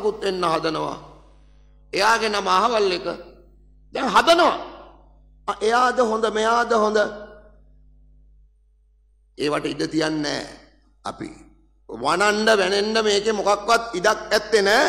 කුත් එන්න හදනවා. එයාගේ නම අහවල් එක දැන් හදනවා. එයාද හොඳ මෙයාද හොඳ ඒවට ඉඩ තියන්නේ අපි. වනන්ඩ වැනෙන්ඩ මේකේ මොකක්වත් ඉඩක් ඇත්තේ නෑ.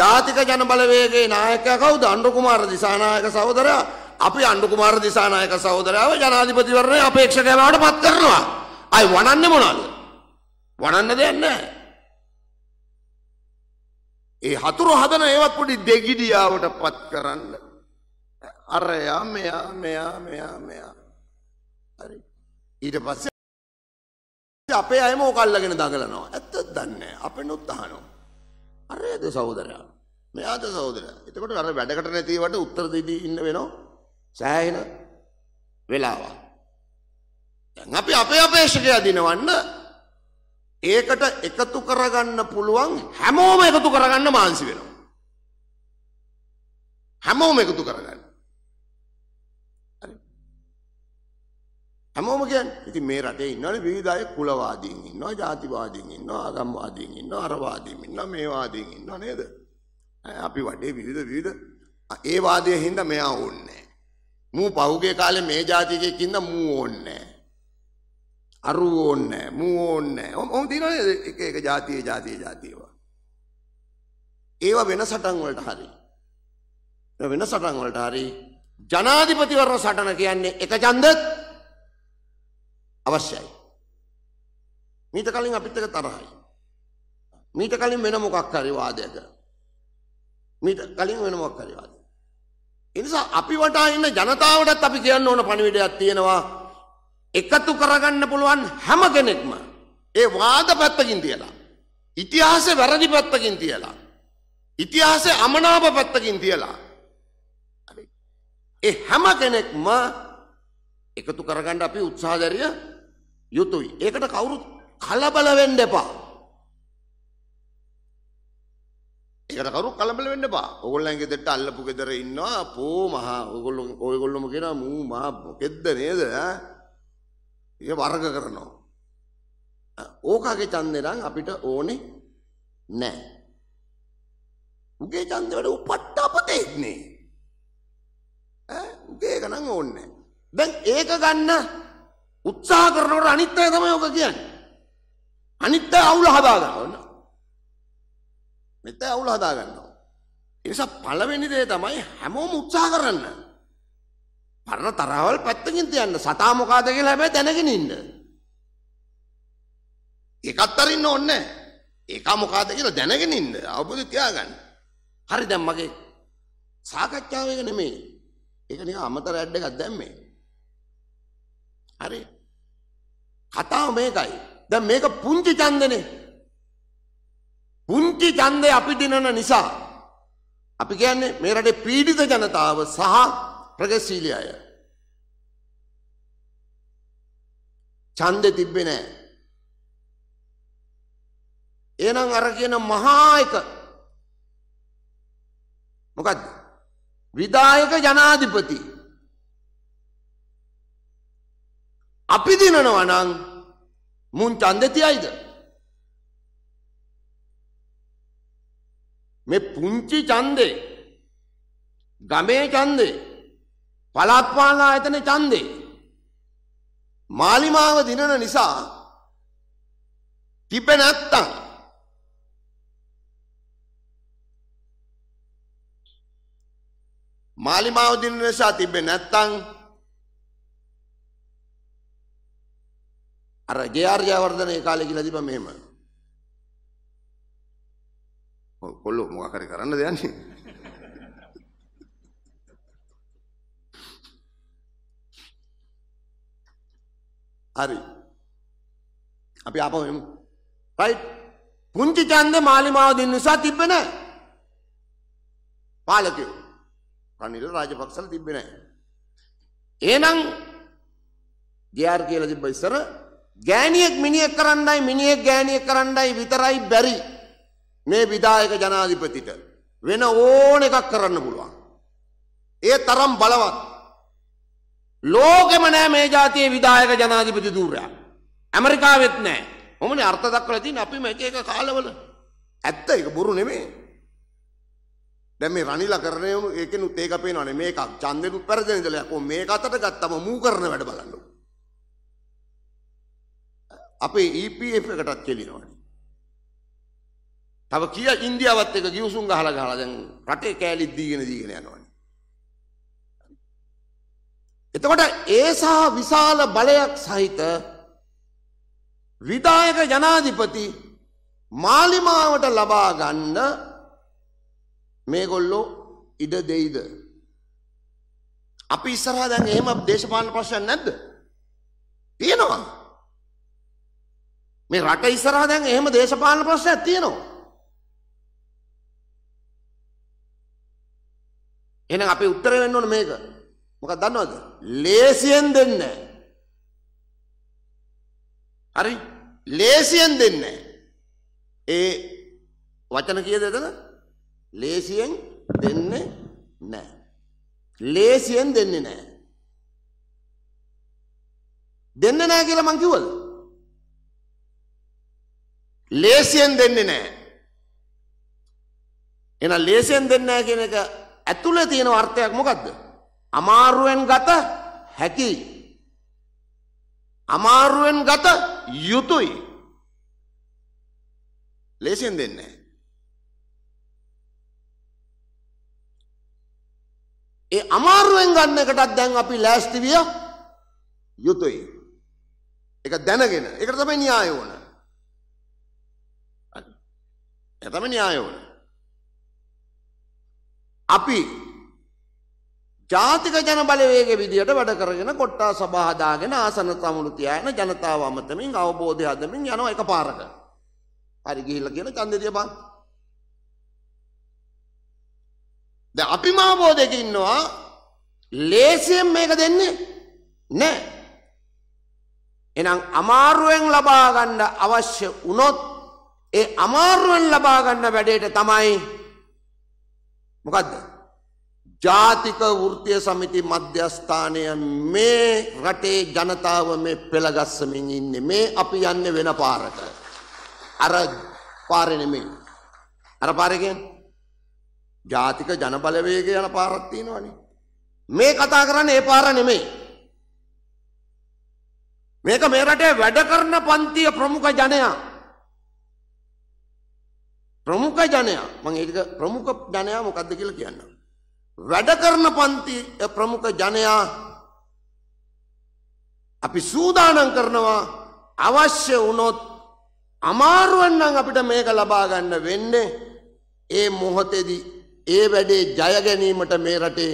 ජාතික ජනබලවේගේ නායකයා කවුද අණ්ඩු කුමාර දිසානායක සහෝදරයා. අපි අණ්ඩු කුමාර දිසානායක සහෝදරයාව ජනාධිපතිවරණය අපේක්ෂකයාට පත් කරනවා. අයි වනන්නේ මොනවාද? වනන්න දෙයක් නෑ. ඒ හතුරු හදන ඒවත් පොඩි දෙගිඩියාවට පත් කරන්න. අරයා මෙයා මෙයා මෙයා මෙයා. හරි. ඊට පස්සේ අපේ අයම ඕකල්ලගෙන දඟලනවා. ඇත්තද දන්නේ අපෙනුත් අහනවා. අරේද සහෝදරයා. මෙයාද සහෝදරයා. එතකොට අර වැඩකට නැතිවට උත්තර දෙදී ඉන්න වෙනවා. සෑහෙන වෙලාවක්. දැන් අපි අපේ අපේක්ෂකයා දිනවන්න ඒකට එකතු කරගන්න පුළුවන් හැමෝම එකතු කරගන්න මාන්සි වෙනවා. හැමෝම එකතු කරගන්න. හැමෝම කියන්නේ ඉතින් මේ රටේ ඉන්නවනේ විවිධ අය කුලවාදීන් ඉන්නවා, ಜಾතිවාදීන් ඉන්නවා, ආගම්වාදීන් ඉන්නවා, අරවාදීන් ඉන්නවා, මේවාදීන් ඉන්නවා නේද? අපි වටේ විවිධ විවිධ ඒ වාදයේ හින්දා මෙයා ඕන්නේ නැහැ. මූ පහුගිය කාලේ මේ જાතිකෙක් ඉඳ මූ ඕන්නේ නැහැ. අරුව ඕන්නේ මූ ඕන්නේ ඔම් තියෙනවනේ එක එක જાතියේ જાතියේ જાතියව ඒව වෙන සටන් වලට හරි වෙන සටන් වලට හරි ජනාධිපතිවරණ සටන කියන්නේ එක ඡන්දත් අවශ්‍යයි මීට කලින් අපිත් එක තරහයි මීට කලින් වෙන මොකක් හරි වාදයක මීට කලින් වෙන මොකක් හරි වාදයක ඒ නිසා අපි වටා ඉන්න ජනතාවටත් අපි කියන්න ඕන පණිවිඩයක් තියෙනවා එකතු කරගන්න පුළුවන් හැම කෙනෙක්ම ඒ වාද පැත්තකින් තියලා. ඉතිහාසය වැරදි පැත්තකින් තියලා. ඉතිහාසය අමනාප පැත්තකින් තියලා. ඒ හැම කෙනෙක්ම එකතු කරගන්න අපි උත්සාහදරිය යුතුයි. ඒකට කවුරුත් කලබල වෙන්න එපා. ඒකට කවුරු කලබල වෙන්න එපා. ඕගොල්ලන්ගේ දෙට අල්ලපු ගෙදර ඉන්නවා. පෝ මහා ඕගොල්ලෝ ඔයගොල්ලොම කියනවා මූ මහා මොකෙද්ද නේද? ඈ ඒ වර්ග කරනවා. ඕකගේ ඡන්දේ නම් අපිට ඕනේ නැහැ. උගේ ඡන්දේ වල උපට්ඨපතෙක් නේ. ඈ උගේ එක නම් ඕනේ නැහැ. දැන් ඒක ගන්න උත්සාහ කරනකොට අනිත් අය තමයි ඔක කියන්නේ. අනිත් අය අවුල හදා ගන්නවා. මෙතන අවුල හදා ගන්නවා. ඒ නිසා පළවෙනි දේ තමයි හැමෝම උත්සාහ කරන්න. පරණ තරහවල් පැත්තකින් තියන්න සතා මොකාද කියලා හැබැයි දැනගෙන ඉන්න. ඒකත් අරින්න ඕනේ ඒක මොකාද කියලා දැනගෙන ඉන්න අවබෝධය තියාගන්න. හරි දැන් මගේ සාකච්ඡාව එක නෙමෙයි. ඒක නිකන් අමතර ඇඩ් එකක් දැම්මේ. හරි. කතාව මේකයි. දැන් මේක පුංචි ඡන්දනේ. පුංචි ඡන්දේ අපි දිනන නිසා අපි කියන්නේ මේ රටේ පීඩිත ජනතාව සහ ප්‍රගශීලි අය. ඡන්දෙ තිබ්බේ නැහැ. එහෙනම් අර කියන මහා එක මොකද්ද? විදායක ජනාධිපති. අපි දිනනවා නම් මුන් ඡන්දෙ තියයිද? මේ පුංචි ඡන්දේ ගමේ ඡන්දේ පළත්පාලා ඇතන චන්දේ මාලිමාව දිනන නිසා තිබ නැත්තං මාලිමාව දිනන නිසා තිබෙ නැත්තං අර ජයාර්ජයවර්ධන ඒ කාලේ කියලා තිබ්බා මෙහෙම කොල්ලෝ මොකක් හරි කරන්න දෙන්නේ හරි. අපි ආපහු එමු. රයිට්. පුංචි ඡන්දේ මාලිමාව දෙන්න නිසා තිබ්බ නැහැ. පාලකයෝ. රනිල් රාජපක්ෂල තිබ්බේ නැහැ. එහෙනම් ජේ.ආර් කියලා තිබ්බ ඉස්සර ගෑණියෙක් මිනිහෙක් කරන්නයි මිනිහෙක් ගෑණියෙක් කරන්නයි විතරයි බැරි. මේ විධායක ජනාධිපතිට වෙන ඕන එකක් කරන්න පුළුවන්. ඒ තරම් බලවත් ලෝකෙම නෑ මේ ජාතියේ විදායක ජනාධිපති ධූරයා. ඇමරිකාවෙත් නෑ. ඔමනේ අර්ථ දක්වලා තියෙන අපිම එක එක කාලවල. ඇත්ත ඒක බොරු නෙමෙයි. දැන් මේ රණිලා කරන උණු ඒකෙනුත් ඒක පේනවනේ මේක ඡන්දෙනුත් පෙරදෙන ඉඳලා කො මේක අතට ගත්තම මූ කරන වැඩ බලන්න. අපේ EPF එකටත් කෙලිනවනේ. තව කීය ඉන්දියාවත් එක ගිවිසුම් ගහලා ගහලා දැන් රටේ කෑලිත් දීගෙන දීගෙන යනවා. එතකොට ඒ සහ විශාල බලයක් සහිත විදායක ජනාධිපති මාලිමාවට ලබා ගන්න මේගොල්ලෝ ඉඩ දෙයිද. අපි ඉස්සරහ දැන් එහෙම දේශපාලන ප්‍රශ්න නැද්ද? තියෙනවා. මේ රට ඉස්සරහ දැන් එහෙම දේශපාලන ප්‍රශ්නයක් තියෙනවා. එහෙනම් අපි උත්තර වෙන්න ඕන මේක. මොකක් දන්නවද ලේසියෙන් දෙන්න හරි ලේසියෙන් දෙන්න ඒ වචන කියද එතන ලේසියෙන් දෙන්නේ නෑ ලේසියෙන් දෙන්නේ නෑ දෙන්න නෑ කියලා මං කිව්වද ලේසියෙන් දෙන්නේ නෑ එහෙනම් ලේසියෙන් දෙන්නේ නෑ කියන එක ඇතුළේ තියෙන අර්ථයක් මොකද්ද අමාරුවෙන් ගත හැකි. අමාරුවෙන් ගත යුතුයි. ලේසියෙන් දෙන්නේ. ඒ අමාරුවෙන් ගන්න එකටත් දැන් අපි ලෑස්ති විය යුතුයි. ඒක දැනගෙන. ඒකට තමයි න්‍යාය වුණ. එතම න්‍යාය වුණ. අපි ජාතික ජනබලවේග විදියට වැඩ කරගෙන කොට්ටා සභහදාගෙන ආසන තමුළු තියන ජනතාව අමතමින් අවබෝධය අදමින් යන එක පාරක. හරි ගිහිල්ල කියන චන්දතිය බන්. ද අපි මාබෝධයක ඉන්නවා ලේසියෙන් මේක දෙන්නේ නෑ. එනම් අමාරුවෙන් ලබාගණ්ඩ අවශ්‍ය වනොත් ඒ අමාරුවෙන් ලබාගන්න වැඩේට තමයි මොකක්ද. ජාතික වෘතිය සමිති මධ්‍යස්ථානය මේ රටේ ජනතාව මේ පෙළගස්සමින් ඉන්නේ මේ අපි යන්න වෙන පාරට. අර පාරනෙමේ. අර පාරකෙන් ජාතික ජනබලවේග යන පාරත්තියෙනවනේ. මේ කතා කරන්න ඒ පාර නෙමේ. මේක මේ රටේ වැඩ කරන පන්තිය ප්‍රමුඛ ජනයා. ප්‍රමුඛ ජනයා මං ඒක ප්‍රමුඛ ජනයා මොකක්ද කියලා කියන්නම්. වැඩ කරන පන්ති ප්‍රමුඛ ජනයා අපි සූදානම් කරනවා අවශ්‍ය වුණොත් අමාරුවෙන් නම් අපිට මේක ලබා ගන්න වෙන්නේ ඒ මොහොතේදී ඒ වැඩේ ජය ගැනීමට මේ රටේ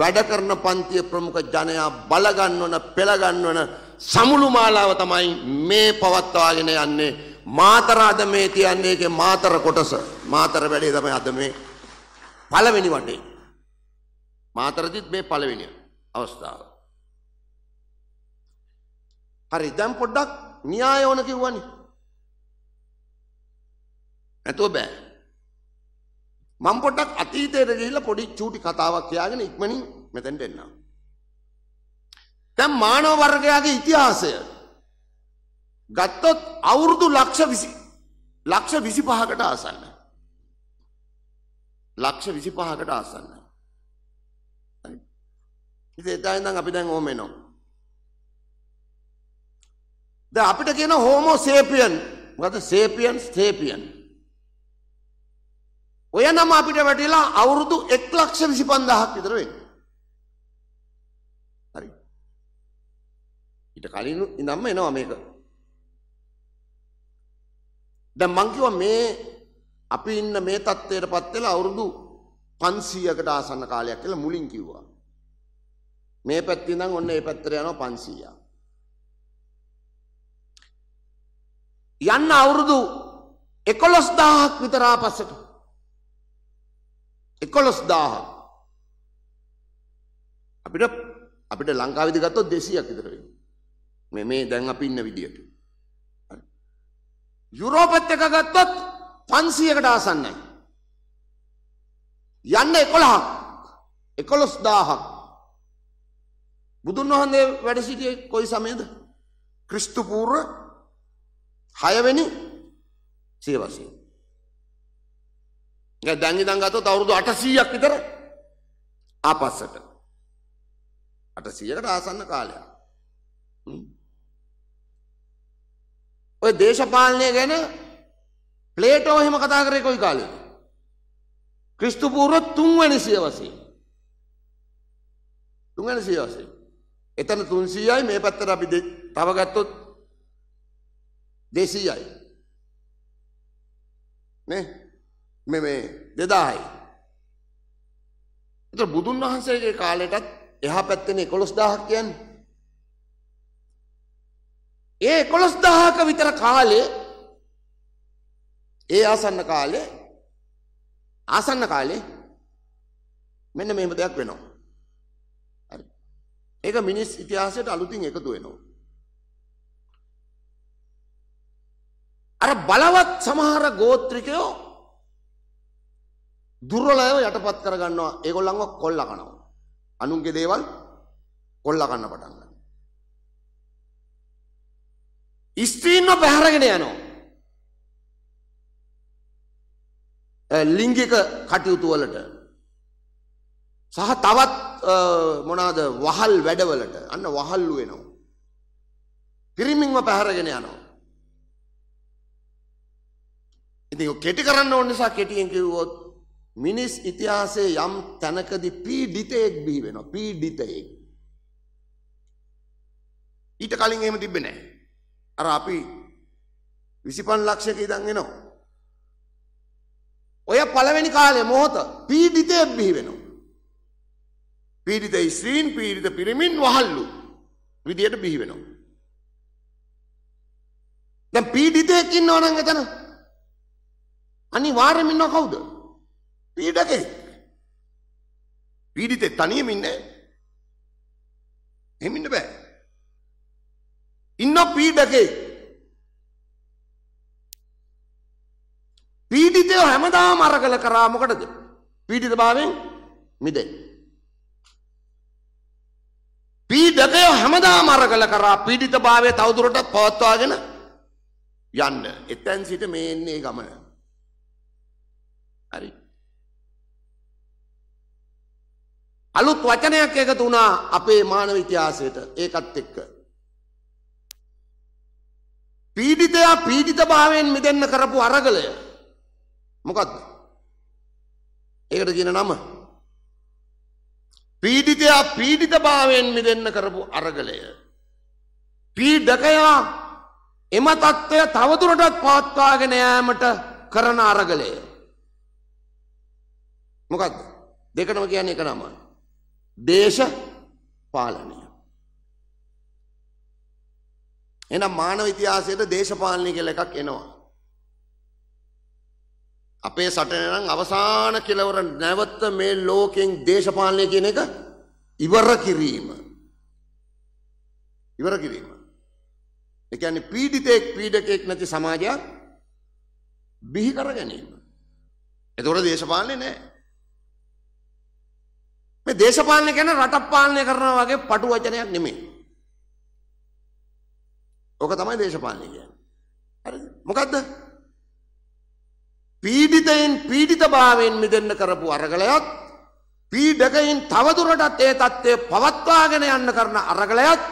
වැඩ කරන පන්තිය ප්‍රමුඛ ජනයා බල ගන්නවන පෙළ ගන්නවන සමුළු මාලාව තමයි මේ පවත්වාගෙන යන්නේ මාතර අද මේ තියන්නේ ඒකේ මාතර කොටස මාතර වැඩේ තමයි අද මේ පළවෙනි වටේ මාතරදිත් මේ පළවෙනි අවස්ථාව. හරි දැන් පොඩ්ඩක් න්‍යාය ඕන කිව්වනේ. නැතුව බෑ. මම පොඩ්ඩක් අතීතයට ගිහිල්ලා පොඩි චූටි කතාවක් කියාගෙන ඉක්මනින් මෙතෙන්ට එන්නම්. දැන් මානව වර්ගයාගේ ඉතිහාසය ගත්තොත් අවුරුදු ලක්ෂ විසි ලක්ෂ විසි පහකට ආසන්න. ලක්ෂ විසි පහකට ආසන්න. ඉතින් එතන ඉඳන් අපි දැන් ඕම එනවා. දැන් අපිට කියන හෝමෝ සේපියන් මොකද සේපියන් ස්තේපියන්. ඔය නම අපිට වැටිලා අවුරුදු 125000ක් විතර වෙන්නේ. හරි. ඊට කලින් ඉඳන්ම එනවා මේක. දැන් මං කිව්වා මේ අපි ඉන්න මේ தත්ත්වයටපත් වෙලා අවුරුදු 500කට ආසන්න කාලයක් කියලා මුලින් කිව්වා. මේ පැත්තිනම් ඔන්න ඒ පැත්තර යනවා පන්සීය. යන්න අවුරුදු එකොලොස් දාහක් විතරා පස්සට එකොලොස් දාහ අපිට අපිට ලංකාවිදි ගත්තොත් දෙසියක් විතර වෙන මේ මේ දැන් අපි ඉන්න විදියට යුරෝපත් එක ගත්තොත් පන්සියකට ආසන්නයි යන්න එකොළහක් එකොළොස් දාහක් බුදුන් වහන්සේ වැඩ සිටියේ කොයි සමයද? ක්‍රිස්තු පූර්ව 6 වෙනි සියවසේ. දැන් ඉඳන් ගත්තොත් අවුරුදු 800ක් විතර ආපස්සට. 800කට ආසන්න කාලයක්. ඔය දේශපාලනය ගැන ප්ලේටෝ එහෙම කතා කරේ කොයි කාලෙද? ක්‍රිස්තු පූර්ව 3 වෙනි සියවසේ. 3 වෙනි සියවසේ. එතන තුන්සීයයි මේ පැත්තර අපි තවගත්තොත් දෙසීයයි මෙ මේ දෙදායි එත බුදුන් වහන්සේගේ කාලෙටත් එහා පැත්තෙන කොළොස් දාහක් කියන් ඒ කොළොස් දාහක විතර කාලේ ඒ ආසන්න කාලේ ආසන්න කාලේ මෙන්න මෙම දෙයක් වෙනවා ඒක මිනිස් ඉතිහාසයට අලුතින් එකතු වෙනවා. අර බලවත් සමහර ගෝත්‍රිකයෝ දුර්වලයව යටපත් කරගන්නවා. ඒගොල්ලන්ව කොල්ල කනවා. අනුන්ගේ දේවල් කොල්ල කන්න පටන් ගන්නවා. ස්ත්‍රීන්ව පැහැරගෙන යනවා. ලිංගික කටයුතු වලට සහ තවත් මොනාද වහල් වැඩවලට අන්න වහල්ලු වෙනවා. පිරිමින්ම පැහැරගෙන යනවා. ඉතින් කෙටි කරන්න ඕන නිසා කෙටියෙන් කිව්වොත් මිනිස් ඉතිහාසයේ යම් තැනකදී පීඩිතයෙක් බිහි වෙනවා පීඩිතයෙක්. ඊට කලින් එහෙම තිබ්බේ නැහැ. අර අපි 25 ලක්ෂයක ඉඳන් එනවා. ඔය පළවෙනි කාලේ මොහොත පීඩිතයෙක් බිහි වෙනවා. පීරිත ස්ත්‍රීන් පීරිත පිරිමින් වහල්ලු විදියට බිහි වෙනවා. දැන් පීඩිතයෙක් ඉන්නව නම් එතන අනිවාර්යෙන්ම ඉන්නව කවුද? පීඩකේ. පීඩිතේ තනියම ඉන්නේ. එහෙම ඉන්න බෑ. ඉන්න පීඩකේ. පීඩිතය හැමදාම අරගල කරා මොකටද? පීඩිතභාවයෙන් මිදෙන්න. පීඩකයෝ හැමදාම අරගල කරා පීඩිතභාවය තවදුරටත් පවත්වාගෙන යන්න. එතැන් සිට මේ එන්නේ ගමන. හරි. අලුත් වචනයක් එකතු වුණා අපේ මානව ඉතිහාසයට ඒකත් එක්ක. පීඩිතයා පීඩිතභාවයෙන් මිදෙන්න කරපු අරගලය. මොකක්ද? ඒකට කියන නම පීඩිතයා පීඩිතභාවයෙන් මිදෙන්න කරපු අරගලය. පීඩකයා එම තත්ත්වය තවදුරටත් පවත්වාගෙන යෑමට කරන අරගලය. මොකක්ද දෙකනම කියන්නේ එක නම දේශ පාලනය. එනම් මානව ඉතිහාසයට දේශපාලනය කියලා එකක් එනවා. අපේ සටනනම් අවසාන කෙලවර නැවත්ත මේ ලෝකෙන් දේශපාලනය කියන එක ඉවර කිරීම. ඉවර කිරීම. එකන්නේ පීඩිතෙක් පීඩකෙක් නැති සමාජයක් බිහි කර ගැනීම. එතකොට දේශපාලනය නෑ. මේ දේශපාලනය ගැන රටක් පාලනය කරනවා වගේ පටු වචනයක් නෙමෙයි. ඕක තමයි දේශපාලනය කියන්නේ. හරිද? මොකද්ද? පීඩිතයින් පීඩිතභාවයෙන් මිදන්න කරපු අරගලයත් පීඩකයින් තවදුරටත් ඒ තත්ත්වය පවත්වාගෙන යන්න කරන අරගලයත්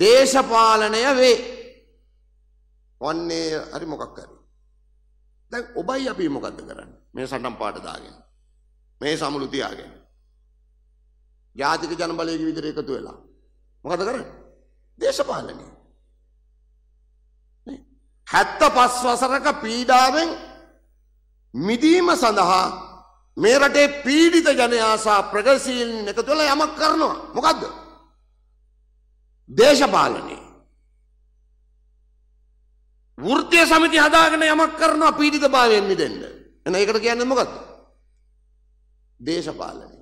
දේශපාලනය වේ ඔන්නේ හරි මොකක් කර දැන් ඔබයි අපි මොකක්ද කරන්න මේ සටම් පාටදාගෙන මේ සමුළුතියාගෙන ජාතික ජනබලයක විදිර එකතු වෙලා මොකද කර දේශපාලනය හැත්ත පස් වසරක පීඩාවෙන් මිදීම සඳහා මේ රටේ පීඩිත ජනයා සහ ප්‍රගතිශීලීන් එකතු වෙලා යමක් කරනවා. මොකද්ද? දේශපාලනේ. වෘත්තීය සමිති හදාගෙන යමක් කරනවා පීඩිතභාවයෙන් මිදෙන්න. එහෙනම් ඒකට කියන්නේ මොකද්ද? දේශපාලනේ.